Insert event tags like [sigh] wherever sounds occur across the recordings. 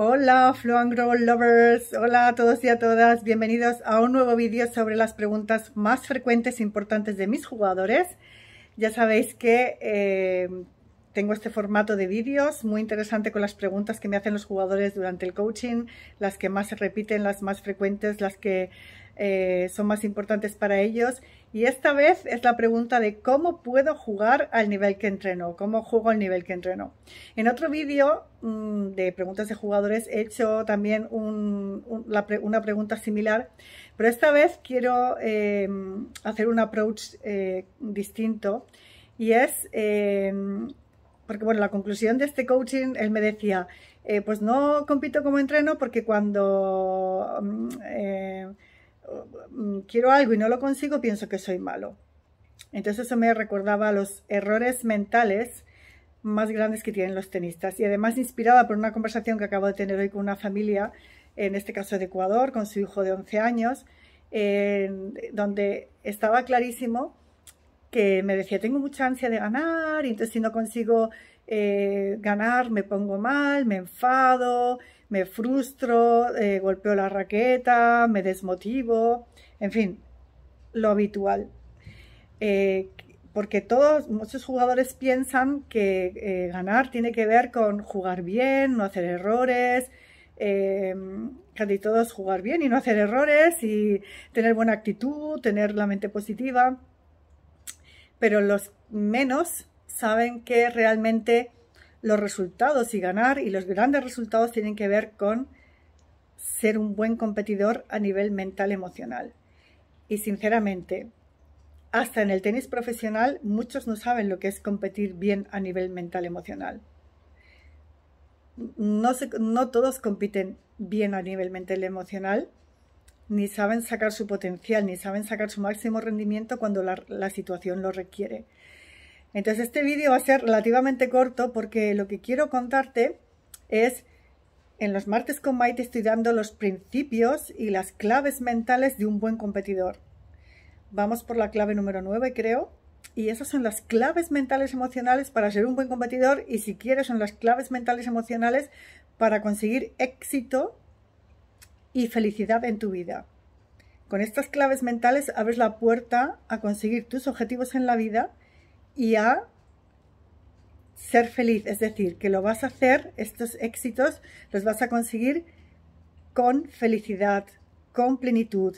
Hola Flow and Grow Lovers, hola a todos y a todas, bienvenidos a un nuevo vídeo sobre las preguntas más frecuentes e importantes de mis jugadores. Ya sabéis que eh, tengo este formato de vídeos muy interesante con las preguntas que me hacen los jugadores durante el coaching, las que más se repiten, las más frecuentes, las que eh, son más importantes para ellos. Y esta vez es la pregunta de cómo puedo jugar al nivel que entreno, cómo juego al nivel que entreno. En otro vídeo mm, de preguntas de jugadores he hecho también una pregunta similar, pero esta vez quiero em, hacer un approach eh, distinto y es, em, porque bueno, la conclusión de este coaching, él me decía, eh, pues no compito como entreno porque cuando mm, Mm, quiero algo y no lo consigo, pienso que soy malo. Entonces eso me recordaba los errores mentales más grandes que tienen los tenistas. Y además inspirada por una conversación que acabo de tener hoy con una familia, en este caso de Ecuador, con su hijo de 11 años, donde estaba clarísimo que me decía, tengo mucha ansia de ganar, y entonces si no consigo eh, ganar me pongo mal, me enfado, me frustro, eh, golpeo la raqueta, me desmotivo, en fin, lo habitual. Eh, porque todos, muchos jugadores piensan que ganar tiene que ver con jugar bien, no hacer errores, em, casi todos jugar bien y no hacer errores y tener buena actitud, tener la mente positiva, pero los menos saben que realmente los resultados y ganar y los grandes resultados tienen que ver con ser un buen competidor a nivel mental emocional. Y sinceramente, hasta en el tenis profesional muchos no saben lo que es competir bien a nivel mental emocional. No, se, no todos compiten bien a nivel mental emocional, ni saben sacar su potencial, ni saben sacar su máximo rendimiento cuando la situación lo requiere. Entonces este vídeo va a ser relativamente corto porque lo que quiero contarte es, en los martes con Maite estoy dando los principios y las claves mentales de un buen competidor. Vamos por la clave número 9 creo. Y esas son las claves mentales emocionales para ser un buen competidor y si quieres son las claves mentales emocionales para conseguir éxito y felicidad en tu vida. Con estas claves mentales abres la puerta a conseguir tus objetivos en la vida y a ser feliz, es decir, que lo vas a hacer, estos éxitos los vas a conseguir con felicidad, con plenitud,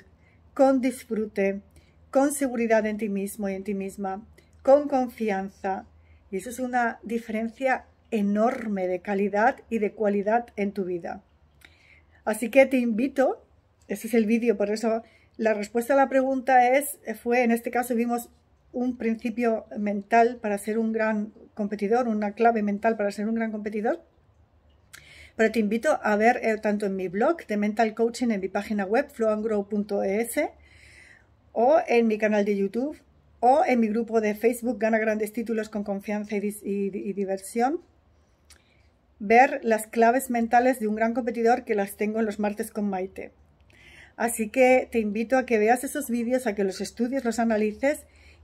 con disfrute, con seguridad en ti mismo y en ti misma, con confianza. Y eso es una diferencia enorme de calidad y de cualidad en tu vida. Así que te invito, ese es el vídeo, por eso la respuesta a la pregunta es, fue, en este caso vimos un principio mental para ser un gran competidor, una clave mental para ser un gran competidor. Pero te invito a ver eh, tanto en mi blog de Mental Coaching, en mi página web flowandgrow.es o en mi canal de YouTube o en mi grupo de Facebook Gana Grandes Títulos con Confianza y, Diversión. Ver las claves mentales de un gran competidor que las tengo en los martes con Maite. Así que te invito a que veas esos vídeos, a que los estudies, los analices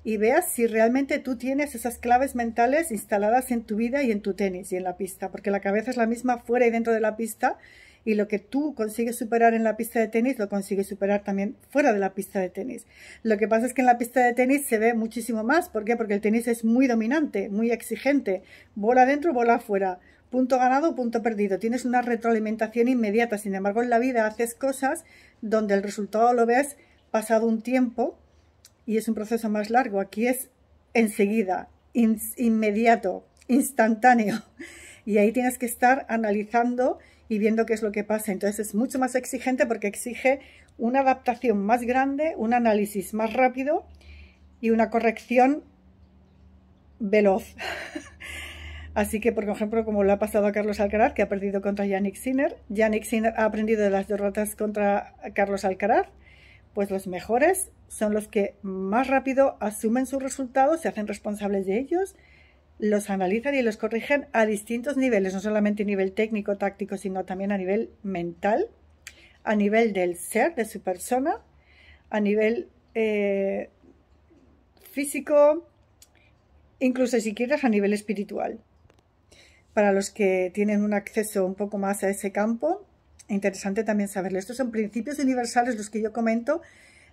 y veas si realmente tú tienes esas claves mentales instaladas en tu vida y en tu tenis y en la pista, porque la cabeza es la misma fuera y dentro de la pista y lo que tú consigues superar en la pista de tenis lo consigues superar también fuera de la pista de tenis. Lo que pasa es que en la pista de tenis se ve muchísimo más. ¿Por qué? Porque el tenis es muy dominante, muy exigente. Bola dentro, bola afuera. Punto ganado, punto perdido. Tienes una retroalimentación inmediata. Sin embargo, en la vida haces cosas donde el resultado lo ves pasado un tiempo y es un proceso más largo. Aquí es enseguida, inmediato, instantáneo. [laughs] Y ahí tienes que estar analizando y viendo qué es lo que pasa. Entonces es mucho más exigente porque exige una adaptación más grande, un análisis más rápido y una corrección veloz. [laughs] Así que, por ejemplo, como lo ha pasado a Carlos Alcaraz, que ha perdido contra Yannick Sinner, Yannick Sinner ha aprendido de las derrotas contra Carlos Alcaraz, pues los mejores son los que más rápido asumen sus resultados, se hacen responsables de ellos, los analizan y los corrigen a distintos niveles, no solamente a nivel técnico, táctico, sino también a nivel mental, a nivel del ser, de su persona, a nivel eh, físico, incluso si quieres a nivel espiritual. Para los que tienen un acceso un poco más a ese campo, interesante también saberlo. Estos son principios universales los que yo comento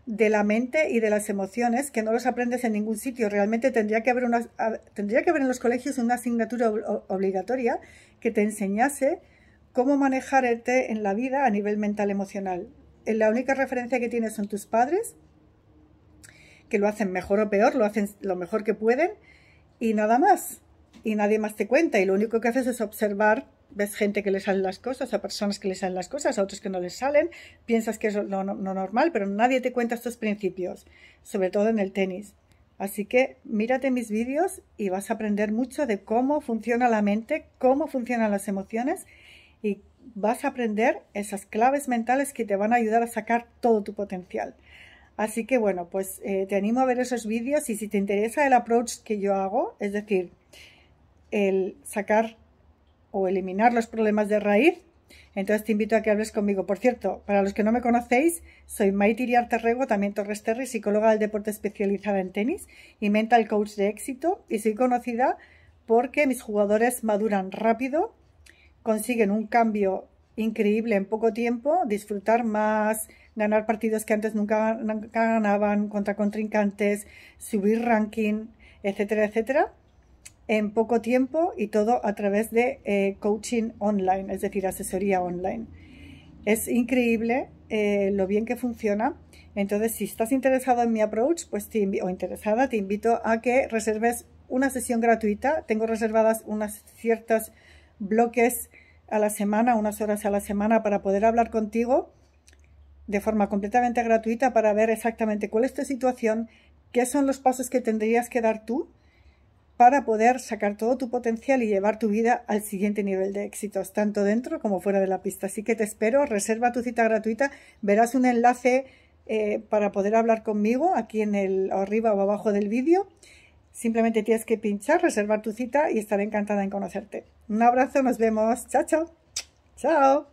de la mente y de las emociones que no los aprendes en ningún sitio. Realmente tendría que haber, una, tendría que haber en los colegios una asignatura obligatoria que te enseñase cómo manejarte en la vida a nivel mental emocional. Eh, la única referencia que tienes son tus padres, que lo hacen mejor o peor, lo hacen lo mejor que pueden y nada más. Y nadie más te cuenta y lo único que haces es observar ves gente que le salen las cosas, a personas que le salen las cosas, a otros que no les salen, piensas que es lo, normal, pero nadie te cuenta estos principios, sobre todo en el tenis. Así que mírate mis vídeos y vas a aprender mucho de cómo funciona la mente, cómo funcionan las emociones y vas a aprender esas claves mentales que te van a ayudar a sacar todo tu potencial. Así que bueno, pues eh, te animo a ver esos vídeos y si te interesa el approach que yo hago, es decir, el sacar o eliminar los problemas de raíz, entonces te invito a que hables conmigo. Por cierto, para los que no me conocéis, soy Maite Tiriar Terrego, también Torres Terry, psicóloga del deporte especializada en tenis y mental coach de éxito. Y soy conocida porque mis jugadores maduran rápido, consiguen un cambio increíble en poco tiempo, disfrutar más, ganar partidos que antes nunca ganaban contra contrincantes, subir ranking, etcétera, etcétera en poco tiempo y todo a través de eh, coaching online, es decir, asesoría online. Es increíble eh, lo bien que funciona. Entonces, si estás interesado en mi approach, pues te o interesada, te invito a que reserves una sesión gratuita. Tengo reservadas unas ciertas bloques a la semana, unas horas a la semana para poder hablar contigo de forma completamente gratuita para ver exactamente cuál es tu situación, qué son los pasos que tendrías que dar tú para poder sacar todo tu potencial y llevar tu vida al siguiente nivel de éxitos, tanto dentro como fuera de la pista. Así que te espero, reserva tu cita gratuita, verás un enlace eh, para poder hablar conmigo aquí en el arriba o abajo del vídeo. Simplemente tienes que pinchar, reservar tu cita y estaré encantada en conocerte. Un abrazo, nos vemos. Chao, chao. Chao.